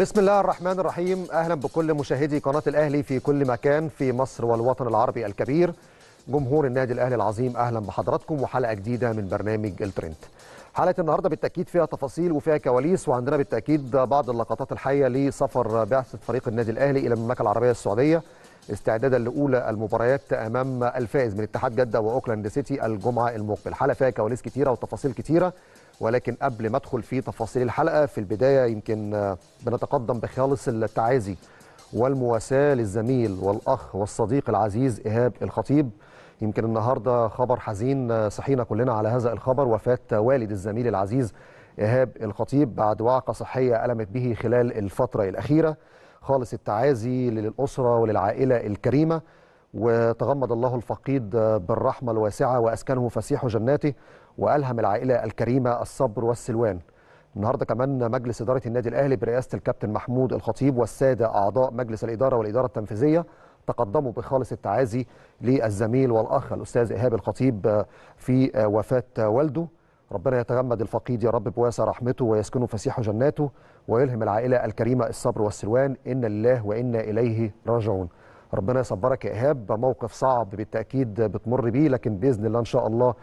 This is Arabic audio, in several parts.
بسم الله الرحمن الرحيم اهلا بكل مشاهدي قناه الاهلي في كل مكان في مصر والوطن العربي الكبير جمهور النادي الاهلي العظيم اهلا بحضراتكم وحلقه جديده من برنامج الترند حلقه النهارده بالتاكيد فيها تفاصيل وفيها كواليس وعندنا بالتاكيد بعض اللقطات الحيه لسفر بعثه فريق النادي الاهلي الى المملكه العربيه السعوديه استعدادا لاولى المباريات امام الفائز من اتحاد جده واوكلاند سيتي الجمعه المقبل حلقه فيها كواليس كثيرة وتفاصيل كثيرة ولكن قبل ما ادخل في تفاصيل الحلقه في البدايه يمكن بنتقدم بخالص التعازي والمواساه للزميل والاخ والصديق العزيز ايهاب الخطيب يمكن النهارده خبر حزين صحينا كلنا على هذا الخبر وفاه والد الزميل العزيز ايهاب الخطيب بعد وعكه صحيه المت به خلال الفتره الاخيره خالص التعازي للاسره وللعائله الكريمه وتغمد الله الفقيد بالرحمة الواسعة وأسكنه فسيح جناته وألهم العائلة الكريمة الصبر والسلوان النهارده كمان مجلس إدارة النادي الأهلي برئاسة الكابتن محمود الخطيب والسادة أعضاء مجلس الإدارة والإدارة التنفيذية تقدموا بخالص التعازي للزميل والأخ الأستاذ إيهاب الخطيب في وفاة والده ربنا يتغمد الفقيد يا رب بواسع رحمته ويسكنه فسيح جناته ويلهم العائلة الكريمة الصبر والسلوان إن لله وإنا إليه راجعون ربنا يصبرك يا إيهاب موقف صعب بالتأكيد بتمر بيه لكن بإذن الله إن شاء الله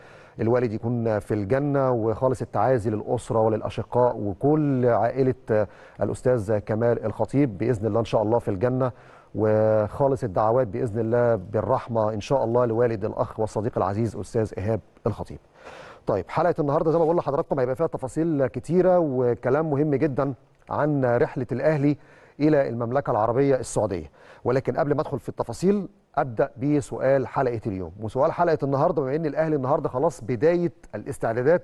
الوالد يكون في الجنه وخالص التعازي للاسره وللاشقاء وكل عائله الاستاذ كمال الخطيب باذن الله ان شاء الله في الجنه وخالص الدعوات باذن الله بالرحمه ان شاء الله لوالد الاخ والصديق العزيز استاذ ايهاب الخطيب. طيب حلقه النهارده زي ما بقول لحضراتكم هيبقى فيها تفاصيل كتيره وكلام مهم جدا عن رحله الاهلي الى المملكه العربيه السعوديه ولكن قبل ما ادخل في التفاصيل ابدا بسؤال حلقه اليوم وسؤال حلقه النهارده بما ان الاهلي النهارده خلاص بدايه الاستعدادات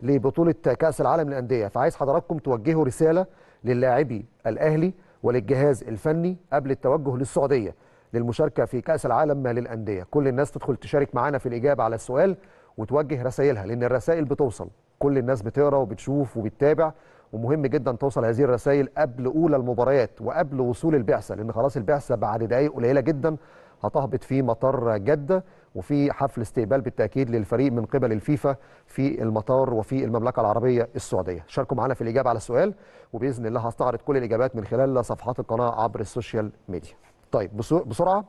لبطوله كاس العالم للانديه فعايز حضراتكم توجهوا رساله للاعبي الاهلي وللجهاز الفني قبل التوجه للسعوديه للمشاركه في كاس العالم للانديه كل الناس تدخل تشارك معانا في الاجابه على السؤال وتوجه رسائلها لان الرسائل بتوصل كل الناس بتقرا وبتشوف وبتتابع ومهم جدا توصل هذه الرسائل قبل اولى المباريات وقبل وصول البعثه لان خلاص البعثه بعد دقائق قليله جدا هتهبط في مطار جدة وفي حفل استقبال بالتأكيد للفريق من قبل الفيفا في المطار وفي المملكة العربية السعودية شاركوا معنا في الإجابة على السؤال وبإذن الله هستعرض كل الإجابات من خلال صفحات القناة عبر السوشيال ميديا طيب بسرعة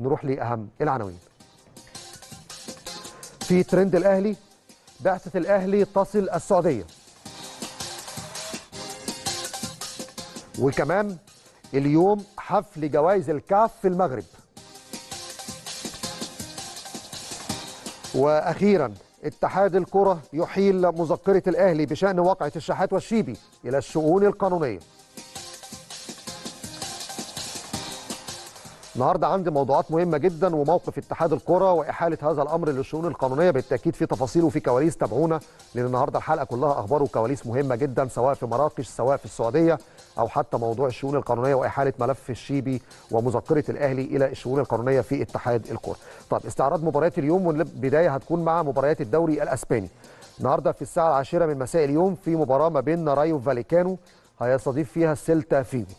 نروح لأهم العناوين في ترند الأهلي بعثة الأهلي تصل السعودية وكمان اليوم حفل جوائز الكاف في المغرب واخيرا اتحاد الكره يحيل مذكره الاهلي بشان واقعه الشحات والشيبي الى الشؤون القانونيه النهارده عندي موضوعات مهمه جدا وموقف اتحاد الكره واحاله هذا الامر للشؤون القانونيه بالتاكيد في تفاصيل وفي كواليس تابعونا لان النهارده الحلقه كلها اخبار وكواليس مهمه جدا سواء في مراكش سواء في السعوديه او حتى موضوع الشؤون القانونيه واحاله ملف الشيبي ومذكره الاهلي الى الشؤون القانونيه في اتحاد الكره. طب استعراض مباريات اليوم والبدايه هتكون مع مباريات الدوري الاسباني. النهارده في الساعه العاشره من مساء اليوم في مباراه ما بين رايو فاليكانو هيستضيف فيها سيلتا فيجو.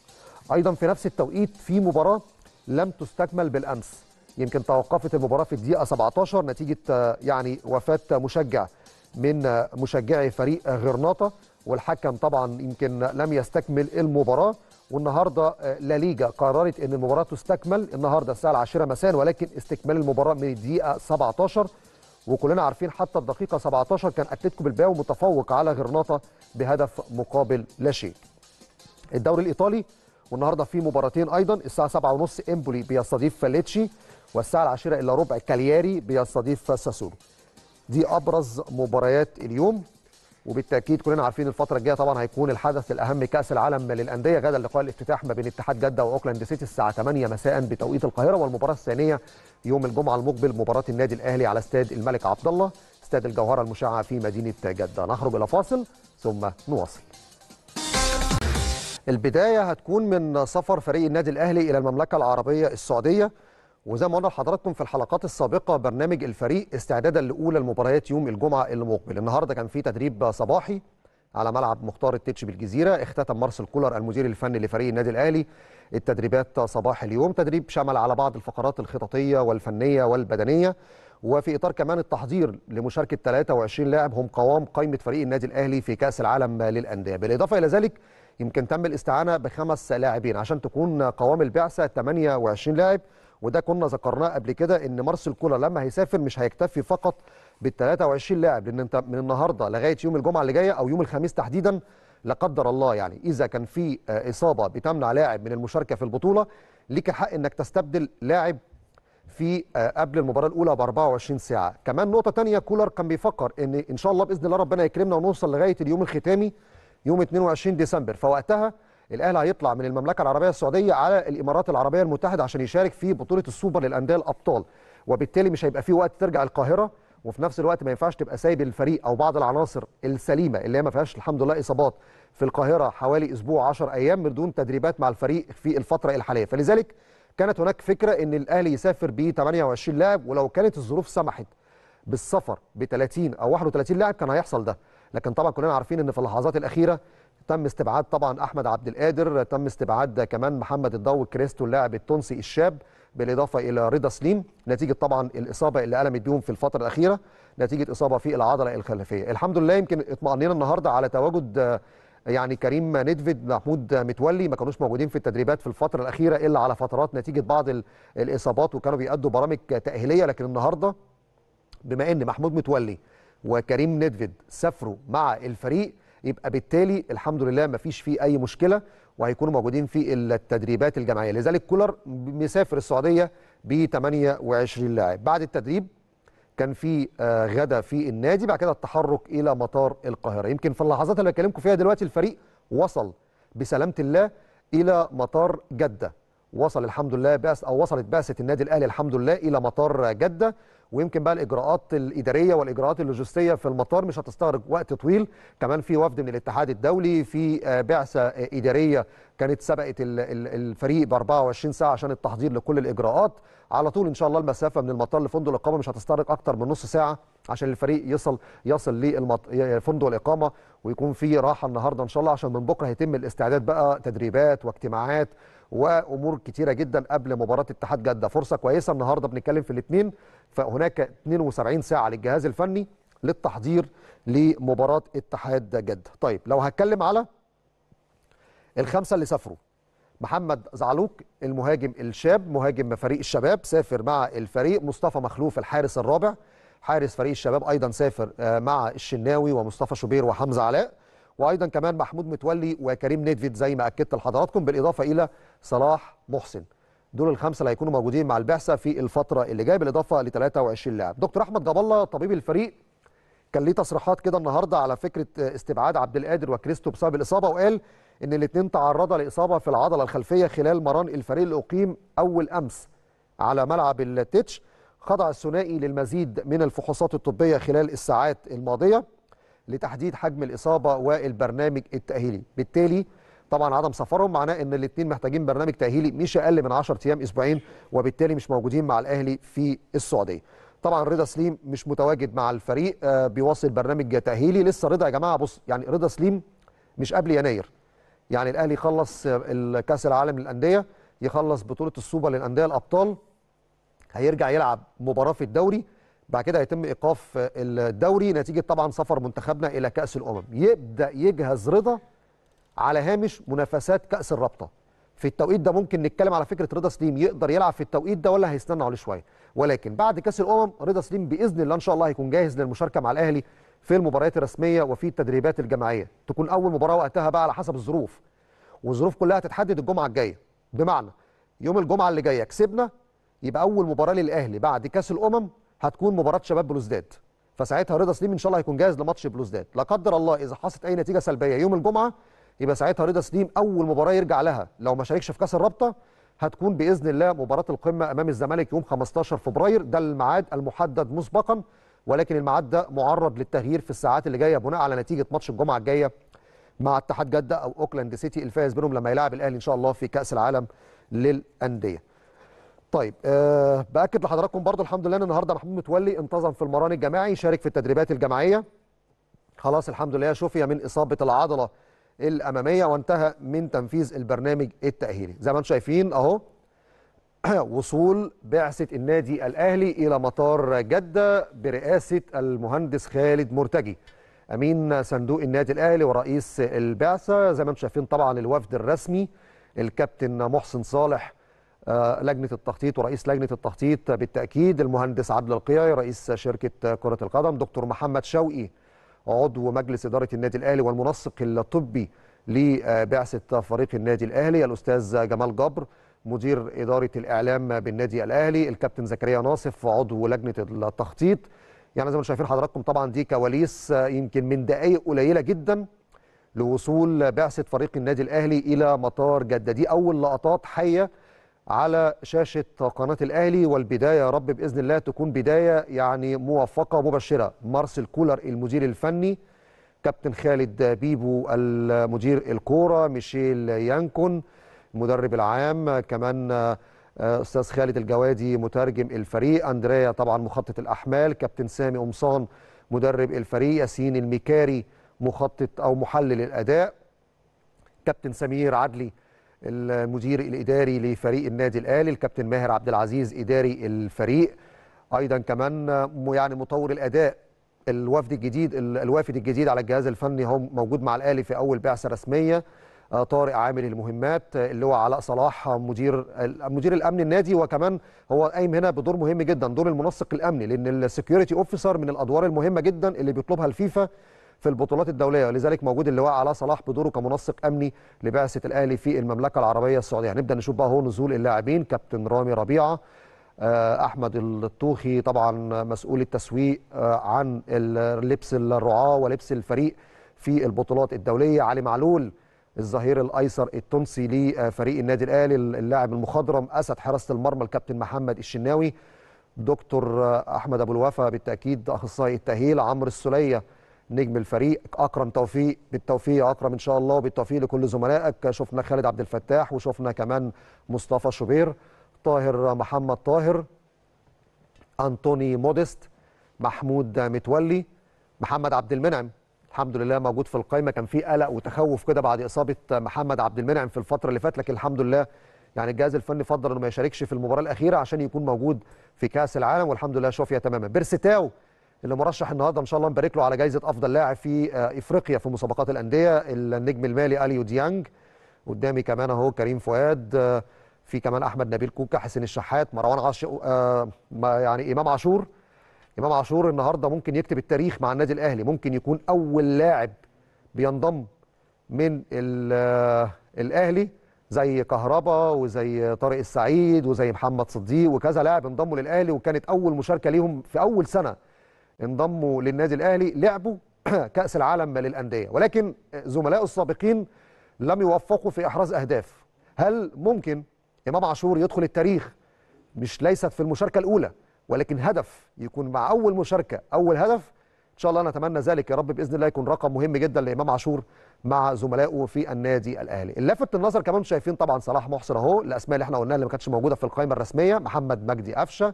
ايضا في نفس التوقيت في مباراه لم تستكمل بالأمس يمكن توقفت المباراة في الدقيقة 17 نتيجة آه، يعني وفاة مشجع من آه، مشجعي فريق غرناطة والحكم طبعا يمكن لم يستكمل المباراة والنهارده آه، لا ليجا قررت ان المباراه تستكمل النهارده الساعه 10 مساء ولكن استكمال المباراه من الدقيقه 17 وكلنا عارفين حتى الدقيقه 17 كان اتلتيكو بالباو متفوق على غرناطه بهدف مقابل لا شيء. الدوري الايطالي والنهارده في مباراتين ايضا الساعه 7:30 امبولي بيستضيف فاليتشي والساعه 10 الا ربع كالياري بيستضيف ساسولو دي ابرز مباريات اليوم وبالتاكيد كلنا عارفين الفتره الجايه طبعا هيكون الحدث الاهم كاس العالم للانديه غدا لقاء الافتتاح ما بين اتحاد جده واوكلاند سيتي الساعه 8 مساء بتوقيت القاهره والمباراه الثانيه يوم الجمعه المقبل مباراه النادي الاهلي على استاد الملك عبد الله استاد الجوهره المشعه في مدينه جده نخرج الى فاصل ثم نواصل البدايه هتكون من سفر فريق النادي الاهلي الى المملكه العربيه السعوديه وزي ما قلنا لحضراتكم في الحلقات السابقه برنامج الفريق استعدادا لاولى المباريات يوم الجمعه المقبل النهارده كان في تدريب صباحي على ملعب مختار التتش بالجزيره اختتم مارسيل كولر المدير الفني لفريق النادي الاهلي التدريبات صباح اليوم تدريب شمل على بعض الفقرات الخططيه والفنيه والبدنيه وفي اطار كمان التحضير لمشاركه 23 لاعب هم قوام قائمه فريق النادي الاهلي في كاس العالم للانديه بالاضافه الى ذلك يمكن تم الاستعانه بخمس لاعبين عشان تكون قوام البعثه 28 لاعب وده كنا ذكرناه قبل كده ان مارسيل كولر لما هيسافر مش هيكتفي فقط بال 23 لاعب لان انت من النهارده لغايه يوم الجمعه اللي جايه او يوم الخميس تحديدا لا قدر الله يعني اذا كان في آه، اصابه بتمنع لاعب من المشاركه في البطوله ليك حق انك تستبدل لاعب في آه، قبل المباراه الاولى ب 24 ساعه كمان نقطه ثانيه كولر كان بيفكر ان ان شاء الله باذن الله ربنا يكرمنا ونوصل لغايه اليوم الختامي يوم 22 ديسمبر فوقتها الاهلي هيطلع من المملكه العربيه السعوديه على الامارات العربيه المتحده عشان يشارك في بطوله السوبر للانديه الابطال وبالتالي مش هيبقى في وقت ترجع القاهره وفي نفس الوقت ما ينفعش تبقى سايب الفريق او بعض العناصر السليمه اللي هي ما فيهاش الحمد لله اصابات في القاهره حوالي اسبوع 10 ايام من دون تدريبات مع الفريق في الفتره الحاليه فلذلك كانت هناك فكره ان الاهلي يسافر ب 28 لاعب ولو كانت الظروف سمحت بالسفر ب 30 او 31 لاعب كان هيحصل ده لكن طبعا كلنا عارفين ان في اللحظات الاخيره تم استبعاد طبعا احمد عبد القادر تم استبعاد كمان محمد الضو كريستو اللاعب التونسي الشاب بالاضافه الى رضا سليم نتيجه طبعا الاصابه اللي قلمت بيهم في الفتره الاخيره نتيجه اصابه في العضله الخلفيه الحمد لله يمكن اطمئنينا النهارده على تواجد يعني كريم نيدفيد محمود متولي ما كانوش موجودين في التدريبات في الفتره الاخيره الا على فترات نتيجه بعض الاصابات وكانوا بيأدوا برامج تاهيليه لكن النهارده بما ان محمود متولي وكريم ندفيد سافروا مع الفريق يبقى بالتالي الحمد لله ما فيش فيه اي مشكله وهيكونوا موجودين في التدريبات الجماعيه لذلك كولر مسافر السعوديه ب 28 لاعب بعد التدريب كان في آه، غدا في النادي بعد كده التحرك الى مطار القاهره يمكن في اللحظات اللي بكلمكم فيها دلوقتي الفريق وصل بسلامه الله الى مطار جده وصل الحمد لله بعث او وصلت بعثه النادي الاهلي الحمد لله الى مطار جده ويمكن بقى الاجراءات الاداريه والاجراءات اللوجستيه في المطار مش هتستغرق وقت طويل كمان في وفد من الاتحاد الدولي في آه، بعثه آه، اداريه كانت سبقت الفريق ب 24 ساعه عشان التحضير لكل الاجراءات على طول ان شاء الله المسافه من المطار لفندق الاقامه مش هتستغرق اكتر من نص ساعه عشان الفريق يصل يصل لفندق الاقامه ويكون في راحه النهارده ان شاء الله عشان من بكره هيتم الاستعداد بقى تدريبات واجتماعات وامور كتيره جدا قبل مباراه اتحاد جده فرصه كويسه النهارده بنتكلم في الاثنين فهناك 72 ساعه للجهاز الفني للتحضير لمباراه اتحاد جده طيب لو هتكلم على الخمسه اللي سافروا محمد زعلوك المهاجم الشاب مهاجم فريق الشباب سافر مع الفريق مصطفى مخلوف الحارس الرابع حارس فريق الشباب ايضا سافر آه، مع الشناوي ومصطفى شوبير وحمزه علاء وايضا كمان محمود متولي وكريم نيدفيد زي ما اكدت لحضراتكم بالاضافه الى صلاح محسن دول الخمسه اللي هيكونوا موجودين مع البعثه في الفتره اللي جايه بالاضافه ل 23 لاعب دكتور احمد جاب الله طبيب الفريق كان ليه تصريحات كده النهارده على فكره استبعاد عبد القادر وكريستو بسبب الاصابه وقال ان الاثنين تعرضا لاصابه في العضله الخلفيه خلال مران الفريق اللي اقيم اول امس على ملعب التتش خضع الثنائي للمزيد من الفحوصات الطبيه خلال الساعات الماضيه لتحديد حجم الاصابه والبرنامج التاهيلي بالتالي طبعا عدم سفرهم معناه ان الاثنين محتاجين برنامج تاهيلي مش اقل من 10 ايام اسبوعين وبالتالي مش موجودين مع الاهلي في السعوديه طبعا رضا سليم مش متواجد مع الفريق آه، بيواصل برنامج تاهيلي لسه رضا يا جماعه بص يعني رضا سليم مش قبل يناير يعني الاهلي خلص آه، الكاس العالم للانديه يخلص بطوله السوبر للانديه الابطال هيرجع يلعب مباراه في الدوري بعد كده هيتم ايقاف آه، الدوري نتيجه طبعا سفر منتخبنا الى كاس الامم يبدا يجهز رضا على هامش منافسات كاس الرابطه في التوقيت ده ممكن نتكلم على فكره رضا سليم يقدر يلعب في التوقيت ده ولا هيستنى عليه شويه ولكن بعد كاس الامم رضا سليم باذن الله ان شاء الله هيكون جاهز للمشاركه مع الاهلي في المباريات الرسميه وفي التدريبات الجماعيه تكون اول مباراه وقتها بقى على حسب الظروف والظروف كلها هتتحدد الجمعه الجايه بمعنى يوم الجمعه اللي جايه كسبنا يبقى اول مباراه للاهلي بعد كاس الامم هتكون مباراه شباب بلوزداد فساعتها رضا سليم ان شاء الله هيكون جاهز لماتش بلوزداد لا قدر الله اذا حصلت اي نتيجه سلبيه يوم الجمعه يبقى ساعتها رضا سليم اول مباراه يرجع لها لو ما شاركش في كاس الرابطه هتكون باذن الله مباراه القمه امام الزمالك يوم 15 فبراير ده الميعاد المحدد مسبقا ولكن الميعاد ده معرض للتغيير في الساعات اللي جايه بناء على نتيجه ماتش الجمعه الجايه مع اتحاد جده او اوكلاند سيتي الفائز بينهم لما يلعب الاهلي ان شاء الله في كاس العالم للانديه. طيب أه باكد لحضراتكم برضو الحمد لله ان النهارده محمود متولي انتظم في المران الجماعي شارك في التدريبات الجماعيه خلاص الحمد لله شفي من اصابه العضله الاماميه وانتهى من تنفيذ البرنامج التاهيلي زي ما انتم شايفين اهو وصول بعثه النادي الاهلي الى مطار جده برئاسه المهندس خالد مرتجي امين صندوق النادي الاهلي ورئيس البعثه زي ما انتم شايفين طبعا الوفد الرسمي الكابتن محسن صالح آه، لجنه التخطيط ورئيس لجنه التخطيط بالتاكيد المهندس عبد القيعي رئيس شركه كره القدم دكتور محمد شوقي عضو مجلس إدارة النادي الأهلي والمنسق الطبي لبعثة فريق النادي الأهلي الأستاذ جمال جبر مدير إدارة الإعلام بالنادي الأهلي الكابتن زكريا ناصف عضو لجنة التخطيط يعني زي ما شايفين حضراتكم طبعا دي كواليس يمكن من دقائق قليلة جدا لوصول بعثة فريق النادي الأهلي إلى مطار جدة دي أول لقطات حية على شاشة قناة الأهلي والبداية يا رب بإذن الله تكون بداية يعني موفقة مبشرة مارسيل كولر المدير الفني كابتن خالد بيبو المدير الكورة ميشيل يانكون المدرب العام كمان آه، أستاذ خالد الجوادي مترجم الفريق أندريا طبعا مخطط الأحمال كابتن سامي قمصان مدرب الفريق ياسين المكاري مخطط أو محلل الأداء كابتن سمير عدلي المدير الاداري لفريق النادي الاهلي الكابتن ماهر عبد العزيز اداري الفريق ايضا كمان يعني مطور الاداء الوفد الجديد الوافد الجديد على الجهاز الفني هم موجود مع الاهلي في اول بعثه رسميه آه، طارق عامل المهمات آه، اللي هو علاء صلاح آه، مدير مدير الامن النادي وكمان هو قايم هنا بدور مهم جدا دور المنسق الامني لان السكيورتي اوفيسر من الادوار المهمه جدا اللي بيطلبها الفيفا في البطولات الدوليه ولذلك موجود اللواء علاء صلاح بدوره كمنسق امني لبعثه الاهلي في المملكه العربيه السعوديه هنبدا نشوف بقى هو نزول اللاعبين كابتن رامي ربيعه آه، احمد الطوخي طبعا مسؤول التسويق آه، عن لبس الرعاه ولبس الفريق في البطولات الدوليه علي معلول الظهير الايسر التونسي لفريق النادي الاهلي اللاعب المخضرم اسد حراسه المرمى الكابتن محمد الشناوي دكتور آه، احمد ابو الوفا بالتاكيد اخصائي التاهيل عمرو السليه نجم الفريق اكرم توفيق بالتوفيق يا اكرم ان شاء الله وبالتوفيق لكل زملائك شفنا خالد عبد الفتاح وشفنا كمان مصطفى شوبير طاهر محمد طاهر انطوني مودست محمود متولي محمد عبد المنعم الحمد لله موجود في القائمه كان في قلق وتخوف كده بعد اصابه محمد عبد المنعم في الفتره اللي فاتت لكن الحمد لله يعني الجهاز الفني فضل انه ما يشاركش في المباراه الاخيره عشان يكون موجود في كاس العالم والحمد لله شافيه تماما بيرستاو اللي مرشح النهارده ان شاء الله نبارك له على جائزه افضل لاعب في آه، افريقيا في مسابقات الانديه النجم المالي اليو ديانج قدامي كمان اهو كريم فؤاد آه، في كمان احمد نبيل كوكا حسين الشحات مروان عاش آه، يعني امام عاشور امام عاشور النهارده ممكن يكتب التاريخ مع النادي الاهلي ممكن يكون اول لاعب بينضم من الاهلي زي كهربا وزي طارق السعيد وزي محمد صديق وكذا لاعب انضموا للاهلي وكانت اول مشاركه ليهم في اول سنه انضموا للنادي الاهلي لعبوا كاس العالم للانديه ولكن زملائه السابقين لم يوفقوا في احراز اهداف هل ممكن امام عاشور يدخل التاريخ مش ليست في المشاركه الاولى ولكن هدف يكون مع اول مشاركه اول هدف ان شاء الله نتمنى ذلك يا رب باذن الله يكون رقم مهم جدا لامام عاشور مع زملائه في النادي الاهلي اللافت النظر كمان شايفين طبعا صلاح محسن اهو الاسماء اللي احنا قلناها اللي ما كانتش موجوده في القائمه الرسميه محمد مجدي قفشه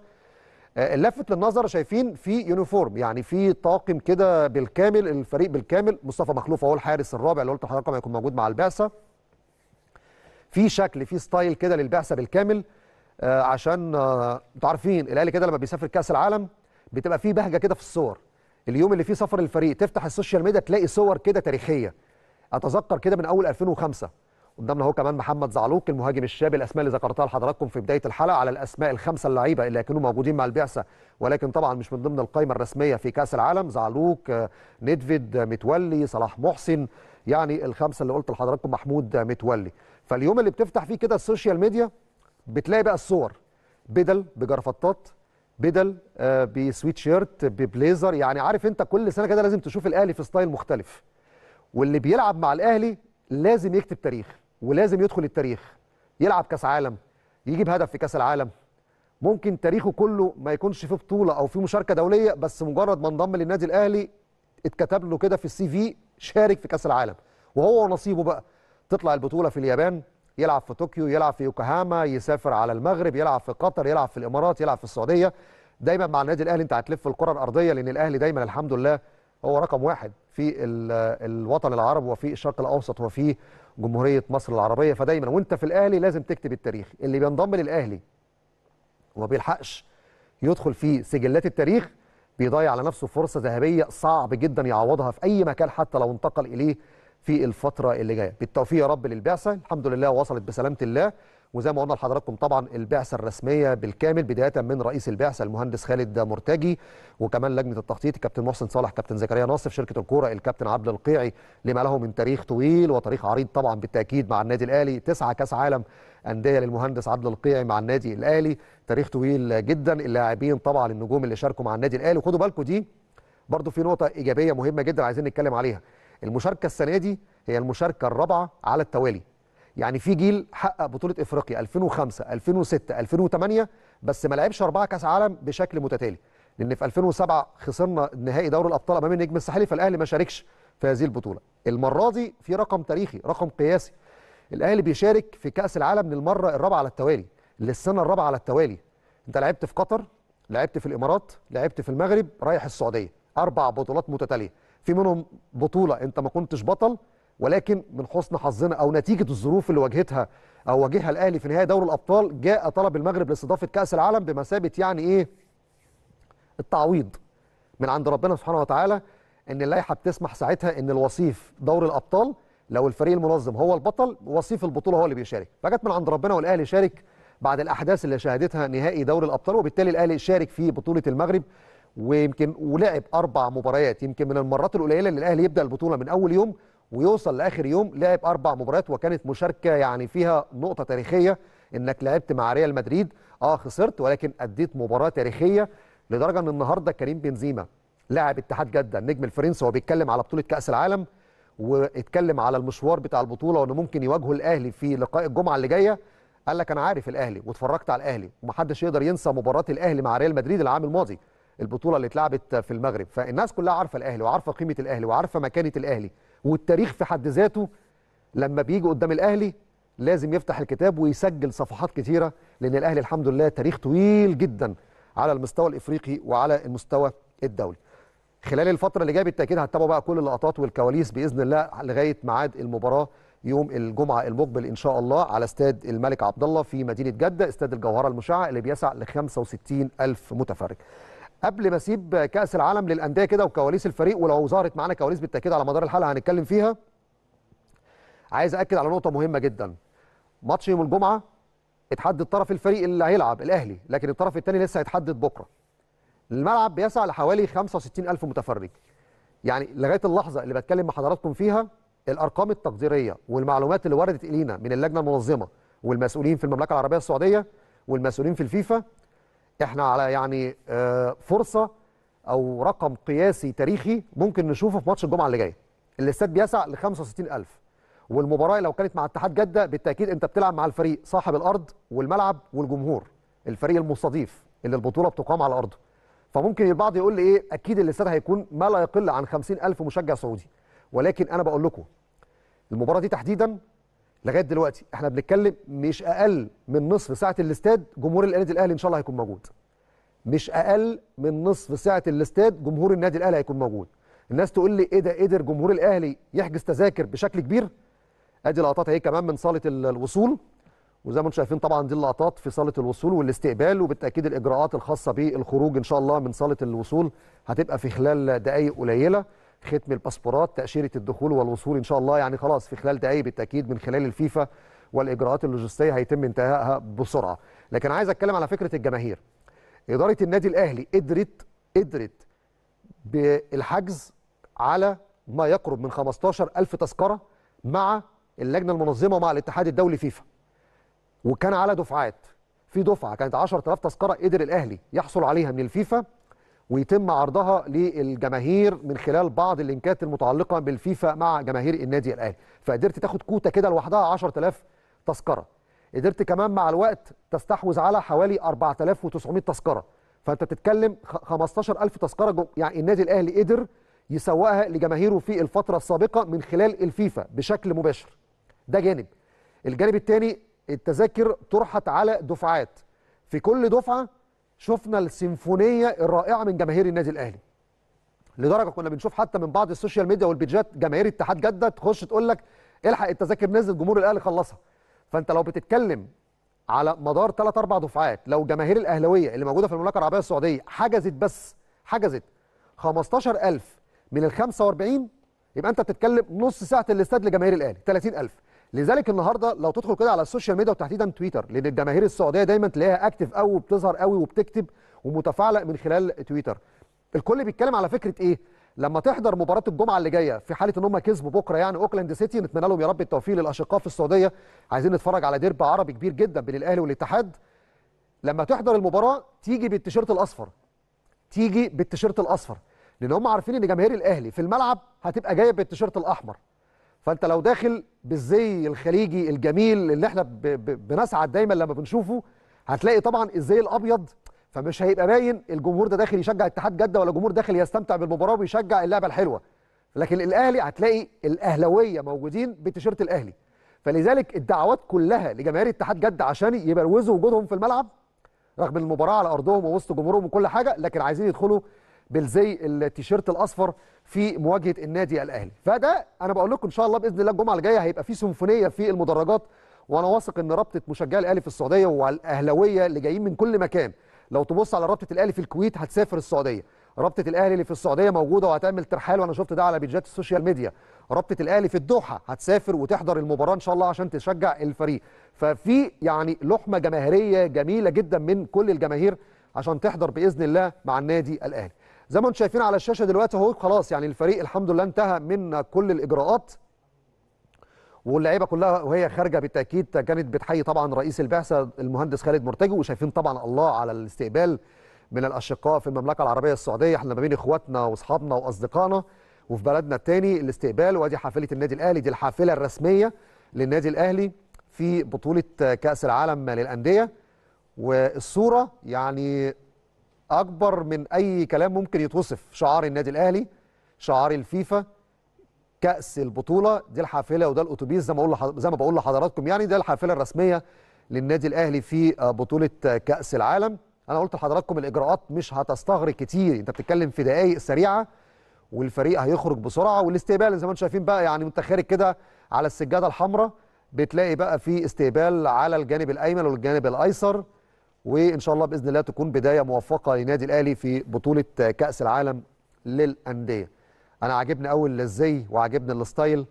اللفت آه، للنظر شايفين في يونيفورم يعني في طاقم كده بالكامل الفريق بالكامل مصطفى مخلوف اهو الحارس الرابع اللي قلت لحضرتك هيكون موجود مع البعثه في شكل في ستايل كده للبعثه بالكامل آه، عشان آه، انتوا عارفين الاهلي كده لما بيسافر كاس العالم بتبقى في بهجه كده في الصور اليوم اللي فيه سفر الفريق تفتح السوشيال ميديا تلاقي صور كده تاريخيه اتذكر كده من اول 2005 قدامنا اهو كمان محمد زعلوك المهاجم الشاب الاسماء اللي ذكرتها لحضراتكم في بدايه الحلقه على الاسماء الخمسه اللعيبه اللي كانوا موجودين مع البعثه ولكن طبعا مش من ضمن القائمه الرسميه في كاس العالم زعلوك آه، نيدفيد آه، متولي صلاح محسن يعني الخمسه اللي قلت لحضراتكم محمود آه، متولي فاليوم اللي بتفتح فيه كده السوشيال ميديا بتلاقي بقى الصور بدل بجرفطات بدل بسويت شيرت ببليزر يعني عارف انت كل سنه كده لازم تشوف الاهلي في ستايل مختلف واللي بيلعب مع الاهلي لازم يكتب تاريخ ولازم يدخل التاريخ يلعب كاس عالم يجيب هدف في كاس العالم ممكن تاريخه كله ما يكونش فيه بطوله او فيه مشاركه دوليه بس مجرد ما انضم للنادي الاهلي اتكتب له كده في السي في شارك في كاس العالم وهو نصيبه بقى تطلع البطوله في اليابان يلعب في طوكيو يلعب في يوكوهاما يسافر على المغرب يلعب في قطر يلعب في الامارات يلعب في السعوديه دايما مع النادي الاهلي انت هتلف الكره الارضيه لان الاهلي دايما الحمد لله هو رقم واحد في الوطن العربي وفي الشرق الاوسط وفي جمهوريه مصر العربيه فدايما وانت في الاهلي لازم تكتب التاريخ اللي بينضم للاهلي وما بيلحقش يدخل في سجلات التاريخ بيضيع على نفسه فرصه ذهبيه صعب جدا يعوضها في اي مكان حتى لو انتقل اليه في الفتره اللي جايه بالتوفيق يا رب للبعثه الحمد لله وصلت بسلامه الله وزي ما قلنا لحضراتكم طبعا البعثه الرسميه بالكامل بدايه من رئيس البعثه المهندس خالد مرتجي وكمان لجنه التخطيط الكابتن محسن صالح كابتن زكريا ناصف شركه الكوره الكابتن عبد القيعي لما له من تاريخ طويل وتاريخ عريض طبعا بالتاكيد مع النادي الاهلي تسعه كاس عالم انديه للمهندس عبد القيعي مع النادي الاهلي تاريخ طويل جدا اللاعبين طبعا النجوم اللي شاركوا مع النادي الاهلي وخدوا بالكم دي برضو في نقطه ايجابيه مهمه جدا عايزين نتكلم عليها المشاركه السنه دي هي المشاركه الرابعه على التوالي يعني في جيل حقق بطوله افريقيا 2005 2006 2008 بس ما لعبش اربعه كاس عالم بشكل متتالي لان في 2007 خسرنا نهائي دوري الابطال امام النجم الساحلي فالاهلي ما شاركش في هذه البطوله المره دي في رقم تاريخي رقم قياسي الاهلي بيشارك في كاس العالم للمره الرابعه على التوالي للسنه الرابعه على التوالي انت لعبت في قطر لعبت في الامارات لعبت في المغرب رايح السعوديه اربع بطولات متتاليه في منهم بطوله انت ما كنتش بطل ولكن من حسن حظنا او نتيجه الظروف اللي واجهتها او واجهها الاهلي في نهائي دوري الابطال جاء طلب المغرب لاستضافه كاس العالم بمثابه يعني ايه التعويض من عند ربنا سبحانه وتعالى ان اللائحه بتسمح ساعتها ان الوصيف دوري الابطال لو الفريق المنظم هو البطل وصيف البطوله هو اللي بيشارك فجت من عند ربنا والاهلي شارك بعد الاحداث اللي شهدتها نهائي دوري الابطال وبالتالي الاهلي شارك في بطوله المغرب ويمكن ولعب اربع مباريات يمكن من المرات القليله اللي الاهلي يبدا البطوله من اول يوم ويوصل لاخر يوم لعب اربع مباريات وكانت مشاركه يعني فيها نقطه تاريخيه انك لعبت مع ريال مدريد اه خسرت ولكن اديت مباراه تاريخيه لدرجه ان النهارده كريم بنزيما لاعب اتحاد جده النجم الفرنسي وهو بيتكلم على بطوله كاس العالم واتكلم على المشوار بتاع البطوله وانه ممكن يواجهوا الاهلي في لقاء الجمعه اللي جايه قال لك انا عارف الاهلي واتفرجت على الاهلي ومحدش يقدر ينسى مباراه الاهلي مع ريال مدريد العام الماضي البطوله اللي اتلعبت في المغرب فالناس كلها عارفه الاهلي وعارفه قيمه الاهلي وعارفه مكانه الاهلي والتاريخ في حد ذاته لما بيجي قدام الاهلي لازم يفتح الكتاب ويسجل صفحات كتيره لان الاهلي الحمد لله تاريخ طويل جدا على المستوى الافريقي وعلى المستوى الدولي. خلال الفتره اللي جايه بالتاكيد هتتابعوا بقى كل اللقطات والكواليس باذن الله لغايه ميعاد المباراه يوم الجمعه المقبل ان شاء الله على استاد الملك عبد الله في مدينه جده استاد الجوهره المشعه اللي بيسع ل 65000 متفرج. قبل ما اسيب كاس العالم للانديه كده وكواليس الفريق ولو ظهرت معانا كواليس بالتاكيد على مدار الحلقه هنتكلم فيها عايز اكد على نقطه مهمه جدا ماتش يوم الجمعه اتحدد طرف الفريق اللي هيلعب الاهلي لكن الطرف الثاني لسه هيتحدد بكره الملعب بيسع لحوالي 65000 متفرج يعني لغايه اللحظه اللي بتكلم مع حضراتكم فيها الارقام التقديريه والمعلومات اللي وردت الينا من اللجنه المنظمه والمسؤولين في المملكه العربيه السعوديه والمسؤولين في الفيفا احنا على يعني آه، فرصه او رقم قياسي تاريخي ممكن نشوفه في ماتش الجمعه اللي جايه الاستاد بيسع ل 65000 والمباراه لو كانت مع اتحاد جده بالتاكيد انت بتلعب مع الفريق صاحب الارض والملعب والجمهور الفريق المستضيف اللي البطوله بتقام على ارضه فممكن البعض يقول لي ايه اكيد الاستاد هيكون ما لا يقل عن 50000 مشجع سعودي ولكن انا بقول لكم المباراه دي تحديدا لغايه دلوقتي احنا بنتكلم مش اقل من نصف ساعه الاستاد جمهور النادي الاهلي ان شاء الله هيكون موجود مش اقل من نصف ساعه الاستاد جمهور النادي الاهلي هيكون موجود الناس تقول لي ايه ده قدر إيه جمهور الاهلي يحجز تذاكر بشكل كبير ادي لقطات اهي كمان من صاله الوصول وزي ما انتم شايفين طبعا دي اللقطات في صاله الوصول والاستقبال وبالتاكيد الاجراءات الخاصه بالخروج ان شاء الله من صاله الوصول هتبقى في خلال دقائق قليله ختم الباسبورات تاشيره الدخول والوصول ان شاء الله يعني خلاص في خلال دقائق بالتاكيد من خلال الفيفا والاجراءات اللوجستيه هيتم انتهائها بسرعه لكن عايز اتكلم على فكره الجماهير اداره النادي الاهلي قدرت قدرت بالحجز على ما يقرب من 15000 تذكره مع اللجنه المنظمه ومع الاتحاد الدولي فيفا وكان على دفعات في دفعه كانت 10000 تذكره قدر الاهلي يحصل عليها من الفيفا ويتم عرضها للجماهير من خلال بعض اللينكات المتعلقه بالفيفا مع جماهير النادي الاهلي فقدرت تاخد كوتا كده لوحدها 10000 تذكره قدرت كمان مع الوقت تستحوذ على حوالي 4900 تذكره فانت بتتكلم 15000 تذكره جو... يعني النادي الاهلي قدر يسوقها لجماهيره في الفتره السابقه من خلال الفيفا بشكل مباشر ده جانب الجانب الثاني التذاكر طرحت على دفعات في كل دفعه شفنا السيمفونيه الرائعه من جماهير النادي الاهلي لدرجه كنا بنشوف حتى من بعض السوشيال ميديا والبيجات جماهير اتحاد جده تخش تقول لك الحق التذاكر نزلت جمهور الاهلي خلصها فانت لو بتتكلم على مدار 3 4 دفعات لو جماهير الاهلاويه اللي موجوده في المملكه العربيه السعوديه حجزت بس حجزت 15000 من ال 45 يبقى انت بتتكلم نص ساعه الاستاد لجماهير الاهلي 30000 لذلك النهارده لو تدخل كده على السوشيال ميديا وتحديدا تويتر لان الجماهير السعوديه دايما تلاقيها اكتف قوي وبتظهر قوي وبتكتب ومتفاعله من خلال تويتر الكل بيتكلم على فكره ايه لما تحضر مباراه الجمعه اللي جايه في حاله ان هم كسبوا بكره يعني اوكلاند سيتي نتمنى لهم يا رب التوفيق للاشقاء في السعوديه عايزين نتفرج على ديربي عربي كبير جدا بين الاهلي والاتحاد لما تحضر المباراه تيجي بالتيشيرت الاصفر تيجي بالتيشيرت الاصفر لان هم عارفين ان جماهير الاهلي في الملعب هتبقى جايه بالتيشيرت الاحمر فانت لو داخل بالزي الخليجي الجميل اللي احنا بنسعد دايما لما بنشوفه هتلاقي طبعا الزي الابيض فمش هيبقى باين الجمهور ده داخل يشجع اتحاد جده ولا جمهور داخل يستمتع بالمباراه ويشجع اللعبه الحلوه لكن الاهلي هتلاقي الاهلاويه موجودين بتيشيرت الاهلي فلذلك الدعوات كلها لجماهير اتحاد جده عشان يبروزوا وجودهم في الملعب رغم المباراه على ارضهم ووسط جمهورهم وكل حاجه لكن عايزين يدخلوا بالزي التيشيرت الاصفر في مواجهه النادي الاهلي فده انا بقول لكم ان شاء الله باذن الله الجمعه الجايه هيبقى في سيمفونيه في المدرجات وانا واثق ان رابطه مشجعي الاهلي في السعوديه والاهلاويه اللي جايين من كل مكان لو تبص على رابطه الاهلي في الكويت هتسافر السعوديه رابطه الاهلي اللي في السعوديه موجوده وهتعمل ترحال وانا شفت ده على بيجات السوشيال ميديا رابطه الاهلي في الدوحه هتسافر وتحضر المباراه ان شاء الله عشان تشجع الفريق ففي يعني لحمه جماهيريه جميله جدا من كل الجماهير عشان تحضر باذن الله مع النادي الاهلي زي ما انتم شايفين على الشاشه دلوقتي اهو خلاص يعني الفريق الحمد لله انتهى من كل الاجراءات واللعيبه كلها وهي خارجه بالتاكيد كانت بتحيي طبعا رئيس البعثه المهندس خالد مرتجي وشايفين طبعا الله على الاستقبال من الاشقاء في المملكه العربيه السعوديه احنا ما بين اخواتنا واصحابنا واصدقائنا وفي بلدنا الثاني الاستقبال وادي حافله النادي الاهلي دي الحافله الرسميه للنادي الاهلي في بطوله كاس العالم للانديه والصوره يعني اكبر من اي كلام ممكن يتوصف شعار النادي الاهلي شعار الفيفا كاس البطوله دي الحافله وده الاتوبيس زي ما اقول زي ما بقول لحضراتكم يعني ده الحافله الرسميه للنادي الاهلي في آه، بطوله آه، كاس العالم انا قلت لحضراتكم الاجراءات مش هتستغرق كتير انت بتتكلم في دقائق سريعه والفريق هيخرج بسرعه والاستقبال زي ما انتم شايفين بقى يعني وانت خارج كده على السجاده الحمراء بتلاقي بقى في استقبال على الجانب الايمن والجانب الايسر وان شاء الله باذن الله تكون بدايه موفقه للنادي الاهلي في بطوله كاس العالم للانديه انا عاجبني قوي الزي وعاجبني الستايل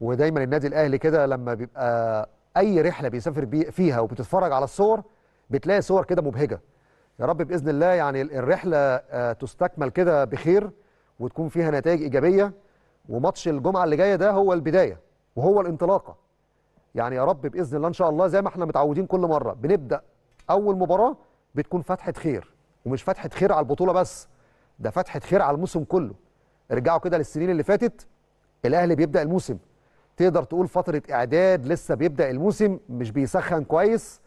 ودايما النادي الاهلي كده لما بيبقى اي رحله بيسافر بي فيها وبتتفرج على الصور بتلاقي صور كده مبهجه يا رب باذن الله يعني الرحله آه، تستكمل كده بخير وتكون فيها نتائج ايجابيه وماتش الجمعه اللي جايه ده هو البدايه وهو الانطلاقه يعني يا رب باذن الله ان شاء الله زي ما احنا متعودين كل مره بنبدا اول مباراه بتكون فتحه خير ومش فتحه خير على البطوله بس ده فتحه خير على الموسم كله ارجعوا كده للسنين اللي فاتت الاهلي بيبدا الموسم تقدر تقول فتره اعداد لسه بيبدا الموسم مش بيسخن كويس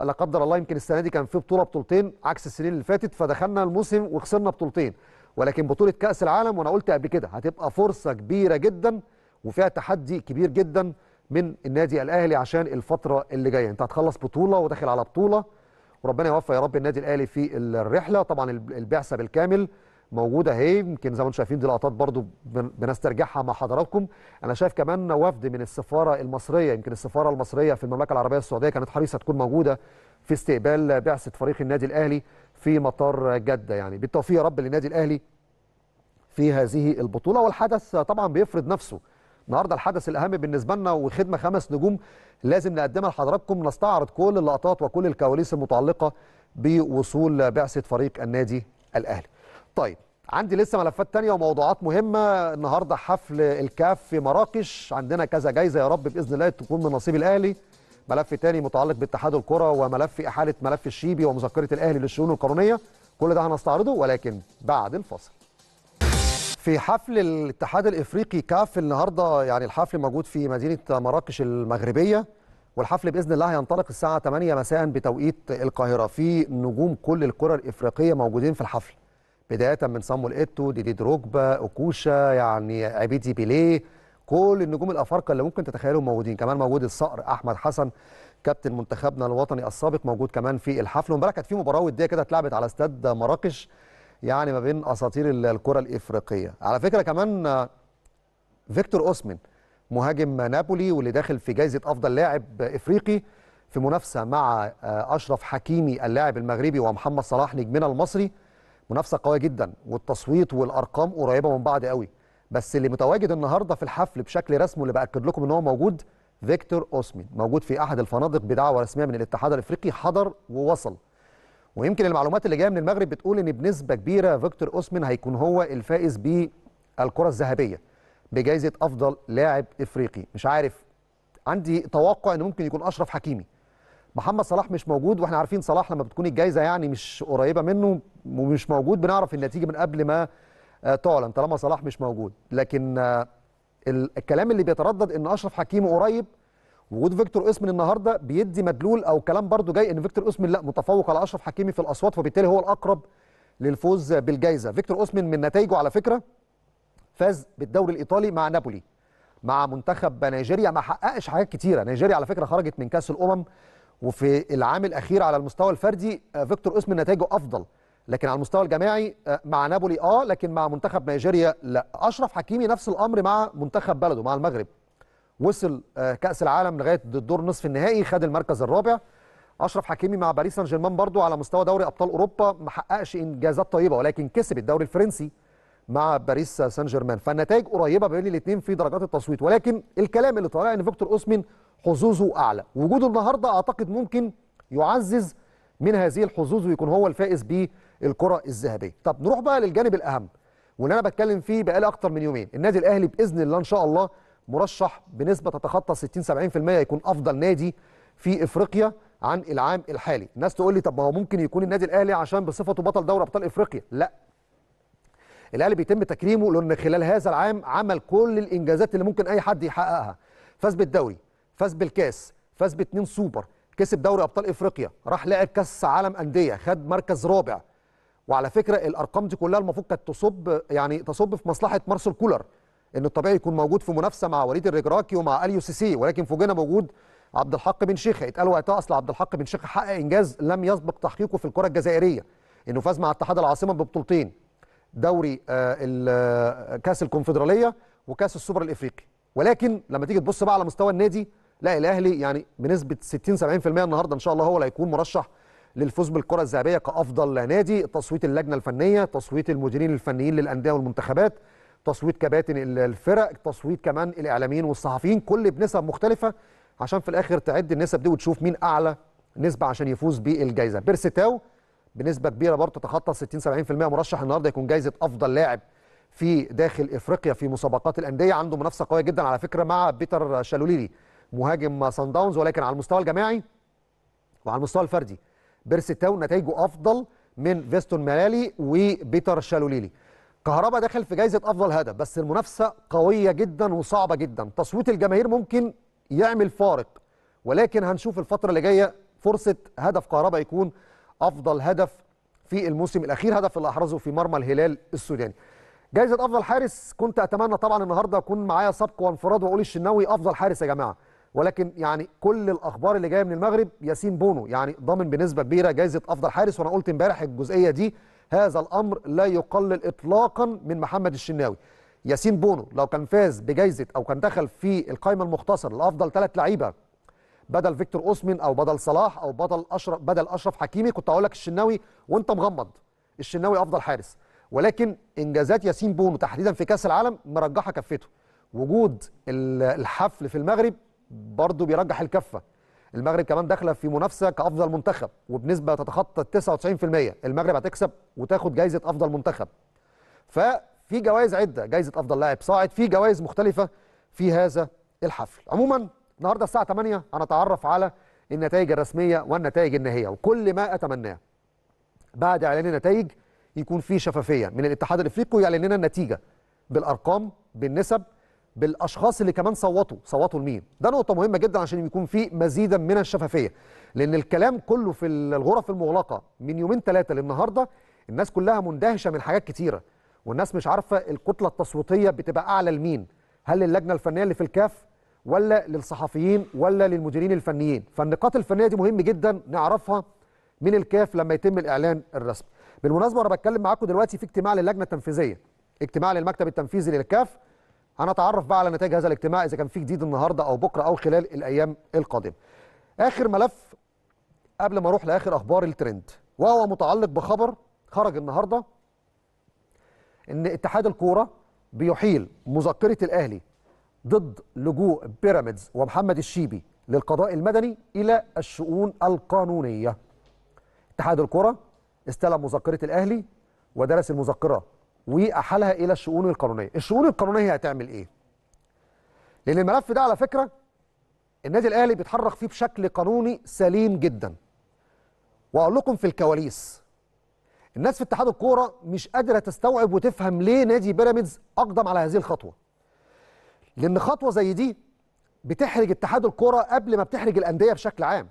لا قدر الله يمكن السنه دي كان في بطوله بطولتين عكس السنين اللي فاتت فدخلنا الموسم وخسرنا بطولتين ولكن بطوله كاس العالم وانا قلت قبل كده هتبقى فرصه كبيره جدا وفيها تحدي كبير جدا من النادي الاهلي عشان الفتره اللي جايه انت هتخلص بطوله وداخل على بطوله وربنا يوفق يا رب النادي الاهلي في الرحله طبعا البعثه بالكامل موجوده اهي يمكن زي ما انتم شايفين دي لقطات برضو بنسترجعها مع حضراتكم انا شايف كمان وفد من السفاره المصريه يمكن السفاره المصريه في المملكه العربيه السعوديه كانت حريصه تكون موجوده في استقبال بعثه فريق النادي الاهلي في مطار جده يعني بالتوفيق يا رب للنادي الاهلي في هذه البطوله والحدث طبعا بيفرض نفسه النهارده الحدث الاهم بالنسبه لنا وخدمه خمس نجوم لازم نقدمها لحضراتكم نستعرض كل اللقطات وكل الكواليس المتعلقه بوصول بعثه فريق النادي الاهلي. طيب عندي لسه ملفات تانية وموضوعات مهمة النهاردة حفل الكاف في مراكش عندنا كذا جايزة يا رب بإذن الله تكون من نصيب الأهلي ملف تاني متعلق باتحاد الكرة وملف إحالة ملف الشيبي ومذكرة الأهلي للشؤون القانونية كل ده هنستعرضه ولكن بعد الفصل في حفل الاتحاد الافريقي كاف النهارده يعني الحفل موجود في مدينه مراكش المغربيه والحفل باذن الله هينطلق الساعه 8 مساء بتوقيت القاهره في نجوم كل الكره الافريقيه موجودين في الحفل بدايه من صامو الايتو ديدي دروجبا اوكوشا يعني عبيدي بيليه كل النجوم الافارقه اللي ممكن تتخيلهم موجودين كمان موجود الصقر احمد حسن كابتن منتخبنا الوطني السابق موجود كمان في الحفل وامبارح كانت في مباراه وديه كده اتلعبت على استاد مراكش يعني ما بين اساطير الكره الافريقيه على فكره كمان آه، فيكتور اوسمن مهاجم نابولي واللي داخل في جائزه افضل لاعب افريقي في منافسه مع آه، اشرف حكيمي اللاعب المغربي ومحمد صلاح نجمنا المصري منافسه قويه جدا والتصويت والارقام قريبه من بعض قوي بس اللي متواجد النهارده في الحفل بشكل رسمي واللي باكد لكم ان هو موجود فيكتور اوسمن موجود في احد الفنادق بدعوه رسميه من الاتحاد الافريقي حضر ووصل ويمكن المعلومات اللي جايه من المغرب بتقول ان بنسبه كبيره فيكتور اوسمن هيكون هو الفائز بالكره الذهبيه بجائزه افضل لاعب افريقي مش عارف عندي توقع ان ممكن يكون اشرف حكيمي محمد صلاح مش موجود واحنا عارفين صلاح لما بتكون الجائزه يعني مش قريبه منه ومش موجود بنعرف النتيجه من قبل ما آه، تعلن طالما صلاح مش موجود لكن آه، الكلام اللي بيتردد ان اشرف حكيمي قريب وجود فيكتور اسمن النهارده بيدي مدلول او كلام برضو جاي ان فيكتور اسمن لا متفوق على اشرف حكيمي في الاصوات فبالتالي هو الاقرب للفوز بالجائزه فيكتور اسمن من نتائجه على فكره فاز بالدوري الايطالي مع نابولي مع منتخب نيجيريا ما حققش حاجات كتيره نيجيريا على فكره خرجت من كاس الامم وفي العام الاخير على المستوى الفردي آه، فيكتور اسمن نتائجه افضل لكن على المستوى الجماعي آه، مع نابولي اه لكن مع منتخب نيجيريا لا اشرف حكيمي نفس الامر مع منتخب بلده مع المغرب وصل آه، كاس العالم لغايه الدور نصف النهائي خد المركز الرابع اشرف حكيمي مع باريس سان جيرمان برضو على مستوى دوري ابطال اوروبا ما حققش انجازات طيبه ولكن كسب الدوري الفرنسي مع باريس سان جيرمان فالنتائج قريبه بين الاثنين في درجات التصويت ولكن الكلام اللي طالع ان فيكتور اوسمن حظوظه اعلى وجوده النهارده اعتقد ممكن يعزز من هذه الحظوظ ويكون هو الفائز بالكره الذهبيه طب نروح بقى للجانب الاهم واللي انا بتكلم فيه بقالي اكتر من يومين النادي الاهلي باذن الله ان شاء الله مرشح بنسبه تتخطى 60 70% يكون افضل نادي في افريقيا عن العام الحالي الناس تقول لي طب ما هو ممكن يكون النادي الاهلي عشان بصفته بطل دوري ابطال افريقيا لا الاهلي بيتم تكريمه لان خلال هذا العام عمل كل الانجازات اللي ممكن اي حد يحققها فاز بالدوري فاز بالكاس فاز باتنين سوبر كسب دوري ابطال افريقيا راح لعب كاس عالم انديه خد مركز رابع وعلى فكره الارقام دي كلها المفروض كانت تصب يعني تصب في مصلحه مارسيل كولر انه الطبيعي يكون موجود في منافسه مع وليد الرجراكي ومع اليو سي سي ولكن فوجئنا موجود عبد الحق بن شيخه اتقال وقتها اصل عبد الحق بن شيخه حقق انجاز لم يسبق تحقيقه في الكره الجزائريه انه فاز مع اتحاد العاصمه ببطولتين دوري آه، آه، كاس الكونفدراليه وكاس السوبر الافريقي ولكن لما تيجي تبص بقى على مستوى النادي لا الاهلي يعني بنسبه 60 70% النهارده ان شاء الله هو اللي هيكون مرشح للفوز بالكره الذهبيه كافضل نادي تصويت اللجنه الفنيه تصويت المديرين الفنيين للانديه والمنتخبات تصويت كباتن الفرق تصويت كمان الاعلاميين والصحفيين كل بنسب مختلفه عشان في الاخر تعد النسب دي وتشوف مين اعلى نسبه عشان يفوز بالجائزه تاو بنسبه كبيره برضه تتخطى 60 70% مرشح النهارده يكون جائزه افضل لاعب في داخل افريقيا في مسابقات الانديه عنده منافسه قويه جدا على فكره مع بيتر شالوليلي مهاجم سان داونز ولكن على المستوى الجماعي وعلى المستوى الفردي بيرسي تاو نتائجه افضل من فيستون مالالي وبيتر شالوليلي كهربا داخل في جايزه افضل هدف بس المنافسه قويه جدا وصعبه جدا تصويت الجماهير ممكن يعمل فارق ولكن هنشوف الفتره اللي جايه فرصه هدف كهربا يكون افضل هدف في الموسم الاخير هدف اللي احرزه في مرمى الهلال السوداني جايزه افضل حارس كنت اتمنى طبعا النهارده اكون معايا سبق وانفراد واقول الشناوي افضل حارس يا جماعه ولكن يعني كل الاخبار اللي جايه من المغرب ياسين بونو يعني ضامن بنسبه كبيره جايزه افضل حارس وانا قلت امبارح الجزئيه دي هذا الأمر لا يقلل إطلاقا من محمد الشناوي ياسين بونو لو كان فاز بجائزة أو كان دخل في القائمة المختصر لأفضل ثلاث لعيبة بدل فيكتور أوسمن أو بدل صلاح أو بدل أشرف بدل أشرف حكيمي كنت هقول لك الشناوي وأنت مغمض الشناوي أفضل حارس ولكن إنجازات ياسين بونو تحديدا في كأس العالم مرجحة كفته وجود الحفل في المغرب برضه بيرجح الكفة المغرب كمان داخله في منافسه كافضل منتخب وبنسبه تتخطى 99% المغرب هتكسب وتاخد جائزه افضل منتخب ففي جوائز عده جائزه افضل لاعب صاعد في جوائز مختلفه في هذا الحفل عموما النهارده الساعه 8 هنتعرف على النتائج الرسميه والنتائج النهائيه وكل ما اتمناه بعد اعلان النتائج يكون في شفافيه من الاتحاد الافريقي يعلن لنا النتيجه بالارقام بالنسب بالاشخاص اللي كمان صوتوا صوتوا لمين ده نقطه مهمه جدا عشان يكون في مزيدا من الشفافيه لان الكلام كله في الغرف المغلقه من يومين ثلاثه للنهارده الناس كلها مندهشه من حاجات كتيره والناس مش عارفه الكتله التصويتيه بتبقى اعلى لمين هل للجنه الفنيه اللي في الكاف ولا للصحفيين ولا للمديرين الفنيين فالنقاط الفنيه دي مهم جدا نعرفها من الكاف لما يتم الاعلان الرسمي بالمناسبه وانا بتكلم معاكم دلوقتي في اجتماع للجنه التنفيذيه اجتماع للمكتب التنفيذي للكاف هنتعرف بقى على نتائج هذا الاجتماع اذا كان في جديد النهارده او بكره او خلال الايام القادمه اخر ملف قبل ما اروح لاخر اخبار الترند وهو متعلق بخبر خرج النهارده ان اتحاد الكوره بيحيل مذكره الاهلي ضد لجوء بيراميدز ومحمد الشيبي للقضاء المدني الى الشؤون القانونيه اتحاد الكوره استلم مذكره الاهلي ودرس المذكره واحالها الى الشؤون القانونيه الشؤون القانونيه هتعمل ايه لان الملف ده على فكره النادي الاهلي بيتحرك فيه بشكل قانوني سليم جدا واقول لكم في الكواليس الناس في اتحاد الكوره مش قادره تستوعب وتفهم ليه نادي بيراميدز اقدم على هذه الخطوه لان خطوه زي دي بتحرج اتحاد الكوره قبل ما بتحرج الانديه بشكل عام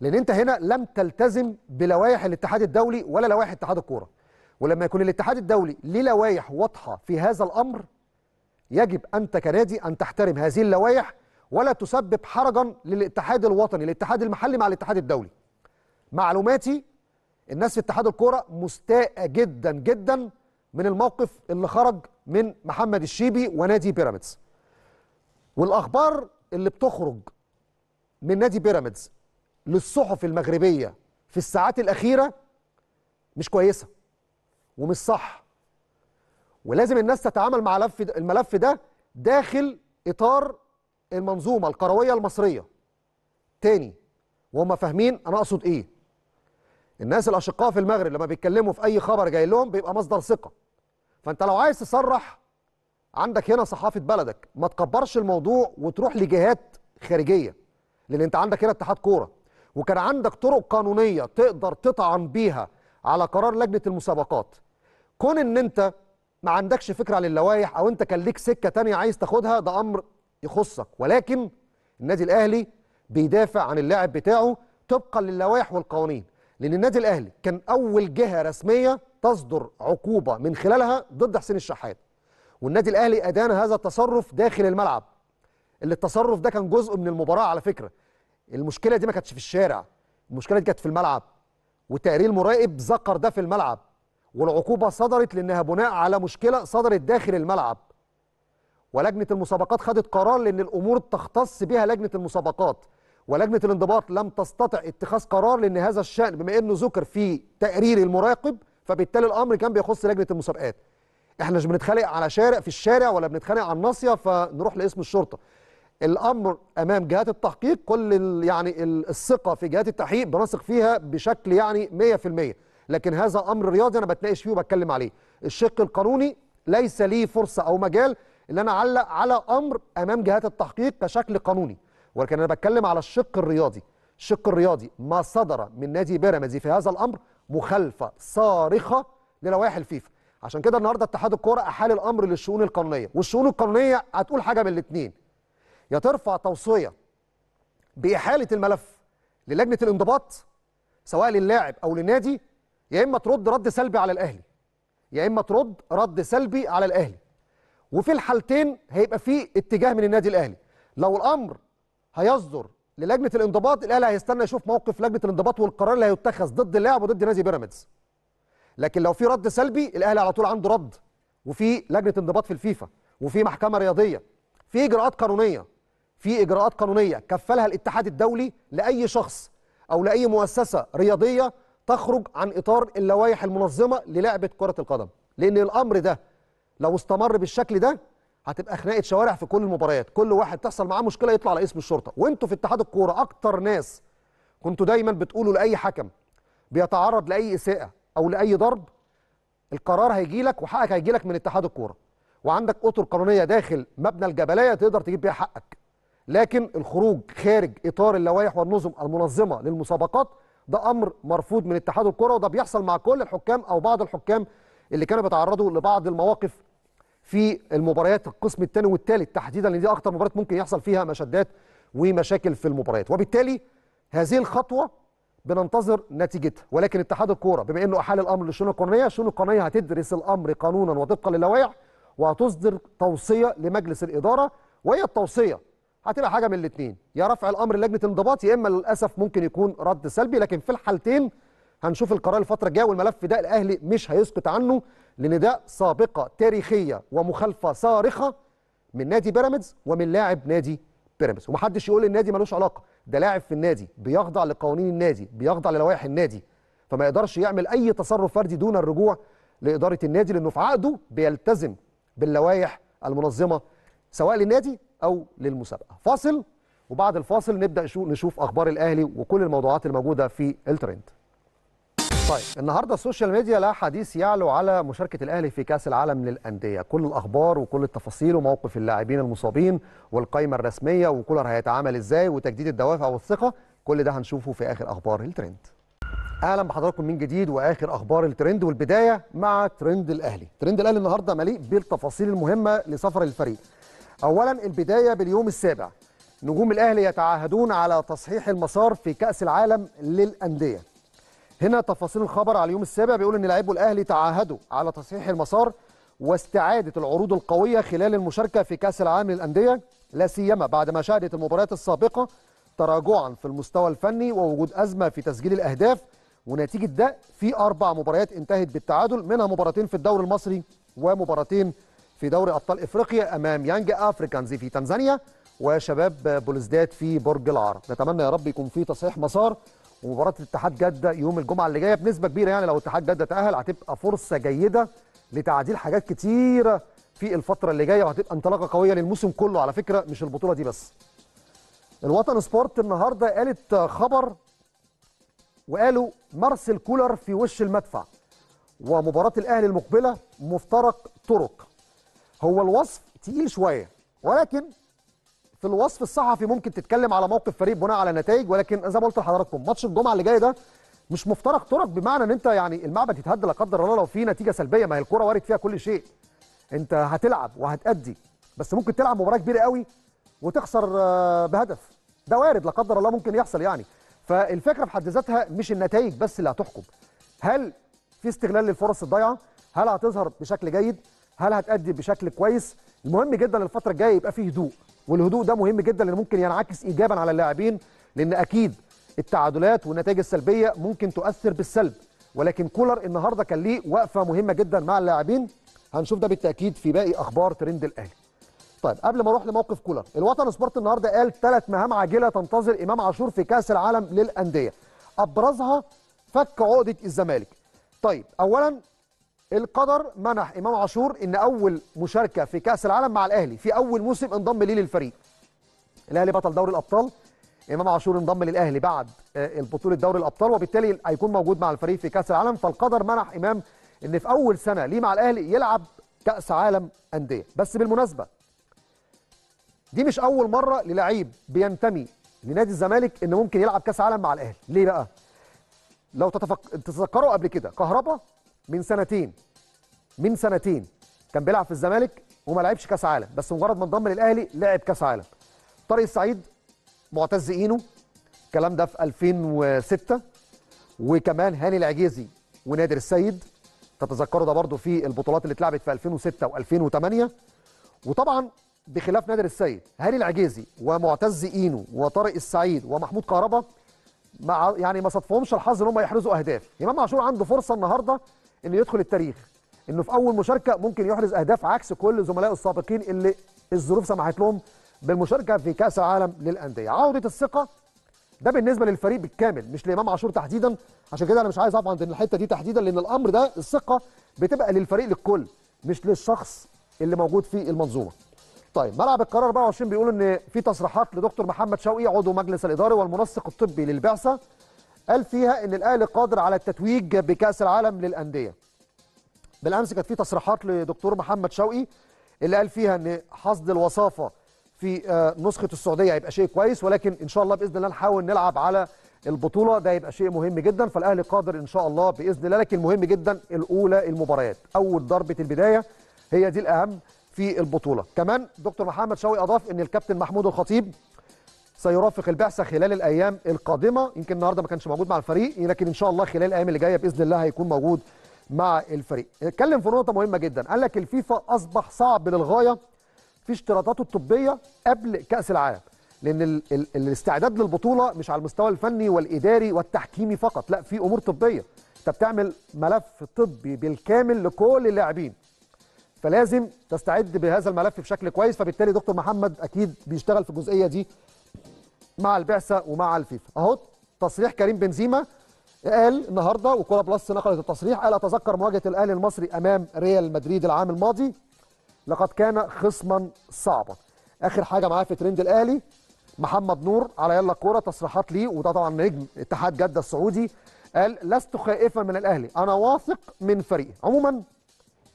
لان انت هنا لم تلتزم بلوائح الاتحاد الدولي ولا لوائح اتحاد الكوره ولما يكون الاتحاد الدولي ليه لوائح واضحه في هذا الامر يجب انت كنادي ان تحترم هذه اللوائح ولا تسبب حرجا للاتحاد الوطني الاتحاد المحلي مع الاتحاد الدولي معلوماتي الناس في اتحاد الكوره مستاءه جدا جدا من الموقف اللي خرج من محمد الشيبي ونادي بيراميدز والاخبار اللي بتخرج من نادي بيراميدز للصحف المغربيه في الساعات الاخيره مش كويسه ومش صح ولازم الناس تتعامل مع لف الملف ده داخل اطار المنظومه القرويه المصريه تاني وهم فاهمين انا اقصد ايه الناس الاشقاء في المغرب لما بيتكلموا في اي خبر جاي لهم بيبقى مصدر ثقه فانت لو عايز تصرح عندك هنا صحافه بلدك ما تكبرش الموضوع وتروح لجهات خارجيه لان انت عندك هنا اتحاد كوره وكان عندك طرق قانونيه تقدر تطعن بيها على قرار لجنه المسابقات كون ان انت ما عندكش فكره عن اللوائح او انت كان ليك سكه ثانيه عايز تاخدها ده امر يخصك ولكن النادي الاهلي بيدافع عن اللاعب بتاعه طبقا للوائح والقوانين لان النادي الاهلي كان اول جهه رسميه تصدر عقوبه من خلالها ضد حسين الشحات والنادي الاهلي ادان هذا التصرف داخل الملعب اللي التصرف ده كان جزء من المباراه على فكره المشكله دي ما كانتش في الشارع المشكله دي كانت في الملعب وتقرير المراقب ذكر ده في الملعب والعقوبة صدرت لأنها بناء على مشكلة صدرت داخل الملعب ولجنة المسابقات خدت قرار لأن الأمور تختص بها لجنة المسابقات ولجنة الانضباط لم تستطع اتخاذ قرار لأن هذا الشأن بما أنه ذكر في تقرير المراقب فبالتالي الأمر كان بيخص لجنة المسابقات احنا مش بنتخانق على شارع في الشارع ولا بنتخانق على الناصيه فنروح لاسم الشرطه الامر امام جهات التحقيق كل يعني الثقه في جهات التحقيق بنثق فيها بشكل يعني 100% لكن هذا امر رياضي انا بتناقش فيه وبتكلم عليه الشق القانوني ليس لي فرصه او مجال ان انا اعلق على امر امام جهات التحقيق كشكل قانوني ولكن انا بتكلم على الشق الرياضي الشق الرياضي ما صدر من نادي بيراميدز في هذا الامر مخالفه صارخه للوائح الفيفا عشان كده النهارده اتحاد الكوره احال الامر للشؤون القانونيه والشؤون القانونيه هتقول حاجه من الاثنين يا ترفع توصيه باحاله الملف للجنه الانضباط سواء للاعب او للنادي يا اما ترد رد سلبي على الاهلي يا اما ترد رد سلبي على الاهلي وفي الحالتين هيبقى في اتجاه من النادي الاهلي لو الامر هيصدر للجنه الانضباط الاهلي هيستنى يشوف موقف لجنه الانضباط والقرار اللي هيتخذ ضد اللاعب وضد نادي بيراميدز لكن لو في رد سلبي الاهلي على طول عنده رد وفي لجنه انضباط في الفيفا وفي محكمه رياضيه في اجراءات قانونيه في اجراءات قانونيه كفلها الاتحاد الدولي لاي شخص او لاي مؤسسه رياضيه تخرج عن اطار اللوائح المنظمه للعبه كره القدم لان الامر ده لو استمر بالشكل ده هتبقى خناقه شوارع في كل المباريات كل واحد تحصل معاه مشكله يطلع على اسم الشرطه وانتوا في اتحاد الكوره اكتر ناس كنتوا دايما بتقولوا لاي حكم بيتعرض لاي اساءه او لاي ضرب القرار هيجي لك وحقك هيجي لك من اتحاد الكوره وعندك اطر قانونيه داخل مبنى الجبليه تقدر تجيب بيها حقك لكن الخروج خارج اطار اللوائح والنظم المنظمه للمسابقات ده امر مرفوض من اتحاد الكره وده بيحصل مع كل الحكام او بعض الحكام اللي كانوا بيتعرضوا لبعض المواقف في المباريات القسم الثاني والثالث تحديدا لان دي اكتر مباراه ممكن يحصل فيها مشدات ومشاكل في المباريات وبالتالي هذه الخطوه بننتظر نتيجتها ولكن اتحاد الكوره بما انه احال الامر للشؤون القانونيه الشؤون القانونيه هتدرس الامر قانونا وطبقا للوائح وهتصدر توصيه لمجلس الاداره وهي التوصيه هتبقى حاجه من الاثنين يا رفع الامر لجنه انضباط يا اما للاسف ممكن يكون رد سلبي لكن في الحالتين هنشوف القرار الفتره الجايه والملف ده الاهلي مش هيسكت عنه لان ده سابقه تاريخيه ومخالفه صارخه من نادي بيراميدز ومن لاعب نادي بيراميدز ومحدش يقول النادي ملوش علاقه ده لاعب في النادي بيخضع لقوانين النادي بيخضع للوائح النادي فما يقدرش يعمل اي تصرف فردي دون الرجوع لاداره النادي لانه في عقده بيلتزم باللوائح المنظمه سواء للنادي او للمسابقه فاصل وبعد الفاصل نبدا نشوف اخبار الاهلي وكل الموضوعات الموجوده في الترند طيب النهارده السوشيال ميديا لا حديث يعلو على مشاركه الاهلي في كاس العالم للانديه كل الاخبار وكل التفاصيل وموقف اللاعبين المصابين والقائمه الرسميه وكولر هيتعامل ازاي وتجديد الدوافع والثقه كل ده هنشوفه في اخر اخبار الترند اهلا بحضراتكم من جديد واخر اخبار الترند والبدايه مع ترند الاهلي ترند الاهلي النهارده مليء بالتفاصيل المهمه لسفر الفريق اولا البدايه باليوم السابع نجوم الاهلي يتعاهدون على تصحيح المسار في كاس العالم للانديه هنا تفاصيل الخبر على اليوم السابع بيقول ان لاعبو الاهلي تعاهدوا على تصحيح المسار واستعاده العروض القويه خلال المشاركه في كاس العالم للانديه لا سيما بعد ما شهدت المباريات السابقه تراجعا في المستوى الفني ووجود ازمه في تسجيل الاهداف ونتيجه ده في اربع مباريات انتهت بالتعادل منها مباراتين في الدوري المصري ومباراتين في دوري أبطال إفريقيا أمام يانج أفريكانز في تنزانيا وشباب بولزداد في برج العرب نتمنى يا رب يكون في تصحيح مسار ومباراة الاتحاد جدة يوم الجمعة اللي جاية بنسبة كبيرة يعني لو الاتحاد جدة تأهل هتبقى فرصة جيدة لتعديل حاجات كتيرة في الفترة اللي جاية وهتبقى انطلاقة قوية للموسم كله على فكرة مش البطولة دي بس الوطن سبورت النهاردة قالت خبر وقالوا مارسيل كولر في وش المدفع ومباراة الأهلي المقبلة مفترق طرق هو الوصف تقيل شويه ولكن في الوصف الصحفي ممكن تتكلم على موقف فريق بناء على نتائج ولكن زي ما قلت لحضراتكم ماتش الجمعه اللي جاي ده مش مفترق طرق بمعنى ان انت يعني المعبد يتهد لا قدر الله لو في نتيجه سلبيه ما هي الكوره وارد فيها كل شيء انت هتلعب وهتأدي بس ممكن تلعب مباراه كبيره قوي وتخسر آه، بهدف ده وارد لا قدر الله ممكن يحصل يعني فالفكره في حد ذاتها مش النتائج بس اللي هتحكم هل في استغلال للفرص الضايعه هل هتظهر بشكل جيد هل هتأدي بشكل كويس المهم جدا الفتره الجايه يبقى فيه هدوء والهدوء ده مهم جدا لأنه ممكن ينعكس ايجابا على اللاعبين لان اكيد التعادلات والنتائج السلبيه ممكن تؤثر بالسلب ولكن كولر النهارده كان ليه وقفه مهمه جدا مع اللاعبين هنشوف ده بالتاكيد في باقي اخبار ترند الاهلي طيب قبل ما اروح لموقف كولر الوطن سبورت النهارده قال ثلاث مهام عاجله تنتظر امام عاشور في كاس العالم للانديه ابرزها فك عقده الزمالك طيب اولا القدر منح امام عاشور ان اول مشاركه في كاس العالم مع الاهلي في اول موسم انضم ليه للفريق الاهلي بطل دوري الابطال امام عاشور انضم للاهلي بعد آه، البطوله دوري الابطال وبالتالي هيكون موجود مع الفريق في كاس العالم فالقدر منح امام ان في اول سنه ليه مع الاهلي يلعب كاس عالم انديه بس بالمناسبه دي مش اول مره للعيب بينتمي لنادي الزمالك ان ممكن يلعب كاس عالم مع الاهلي ليه بقى لو تتفك... تتذكروا قبل كده كهربا من سنتين من سنتين كان بيلعب في الزمالك وما لعبش كاس عالم بس مجرد ما انضم للاهلي لعب كاس عالم طارق السعيد معتز اينو الكلام ده في 2006 وكمان هاني العجيزي ونادر السيد تتذكروا ده برضو في البطولات اللي اتلعبت في 2006 و2008 وطبعا بخلاف نادر السيد هاني العجيزي ومعتز اينو وطارق السعيد ومحمود كهربا مع يعني ما صدفهمش الحظ ان هم يحرزوا اهداف امام عاشور عنده فرصه النهارده انه يدخل التاريخ انه في اول مشاركه ممكن يحرز اهداف عكس كل زملائه السابقين اللي الظروف سمحت لهم بالمشاركه في كاس العالم للانديه عوده الثقه ده بالنسبه للفريق بالكامل مش لامام عاشور تحديدا عشان كده انا مش عايز اقف عند الحته دي تحديدا لان الامر ده الثقه بتبقى للفريق للكل مش للشخص اللي موجود في المنظومه طيب ملعب القرار 24 بيقول ان في تصريحات لدكتور محمد شوقي عضو مجلس الاداره والمنسق الطبي للبعثه قال فيها ان الاهلي قادر على التتويج بكاس العالم للانديه بالامس كانت في تصريحات لدكتور محمد شوقي اللي قال فيها ان حصد الوصافه في آه، نسخه السعوديه هيبقى شيء كويس ولكن ان شاء الله باذن الله نحاول نلعب على البطوله ده هيبقى شيء مهم جدا فالاهلي قادر ان شاء الله باذن الله لكن مهم جدا الاولى المباريات اول ضربه البدايه هي دي الاهم في البطوله كمان دكتور محمد شوقي اضاف ان الكابتن محمود الخطيب سيرافق البعثه خلال الايام القادمه يمكن النهارده ما كانش موجود مع الفريق لكن ان شاء الله خلال الايام اللي جايه باذن الله هيكون موجود مع الفريق اتكلم في نقطه مهمه جدا قال لك الفيفا اصبح صعب للغايه في اشتراطاته الطبيه قبل كاس العالم لان ال ال الاستعداد للبطوله مش على المستوى الفني والاداري والتحكيمي فقط لا في امور طبيه انت بتعمل ملف طبي بالكامل لكل اللاعبين فلازم تستعد بهذا الملف بشكل كويس فبالتالي دكتور محمد اكيد بيشتغل في الجزئيه دي مع البعثه ومع الفيفا اهو تصريح كريم بنزيما قال النهارده وكوره بلس نقلت التصريح قال اتذكر مواجهه الاهلي المصري امام ريال مدريد العام الماضي لقد كان خصما صعبا اخر حاجه معاه في ترند الاهلي محمد نور على يلا كوره تصريحات ليه وده طبعا نجم اتحاد جده السعودي قال لست خائفا من الاهلي انا واثق من فريقي عموما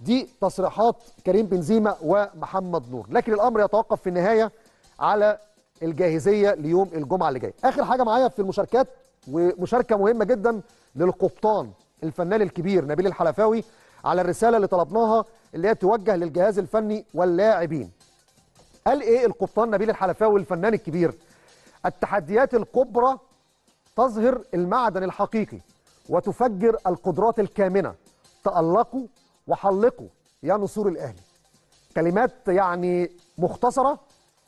دي تصريحات كريم بنزيما ومحمد نور لكن الامر يتوقف في النهايه على الجاهزيه ليوم الجمعه اللي جاي اخر حاجه معايا في المشاركات ومشاركه مهمه جدا للقبطان الفنان الكبير نبيل الحلفاوي على الرساله اللي طلبناها اللي هي توجه للجهاز الفني واللاعبين قال ايه القبطان نبيل الحلفاوي الفنان الكبير التحديات الكبرى تظهر المعدن الحقيقي وتفجر القدرات الكامنه تألقوا وحلقوا يا نصور الاهلي كلمات يعني مختصره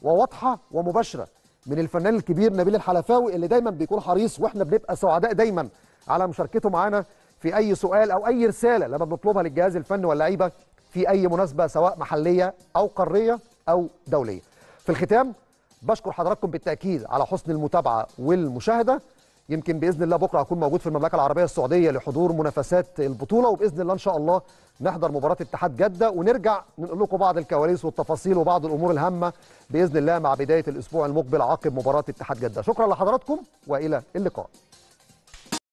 وواضحه ومباشره من الفنان الكبير نبيل الحلفاوي اللي دايما بيكون حريص واحنا بنبقى سعداء دايما على مشاركته معانا في اي سؤال او اي رساله لما بنطلبها للجهاز الفني واللعيبه في اي مناسبه سواء محليه او قاريه او دوليه. في الختام بشكر حضراتكم بالتاكيد على حسن المتابعه والمشاهده يمكن باذن الله بكره اكون موجود في المملكه العربيه السعوديه لحضور منافسات البطوله وباذن الله ان شاء الله نحضر مباراه اتحاد جده ونرجع ننقل لكم بعض الكواليس والتفاصيل وبعض الامور الهامه باذن الله مع بدايه الاسبوع المقبل عقب مباراه اتحاد جده شكرا لحضراتكم والى اللقاء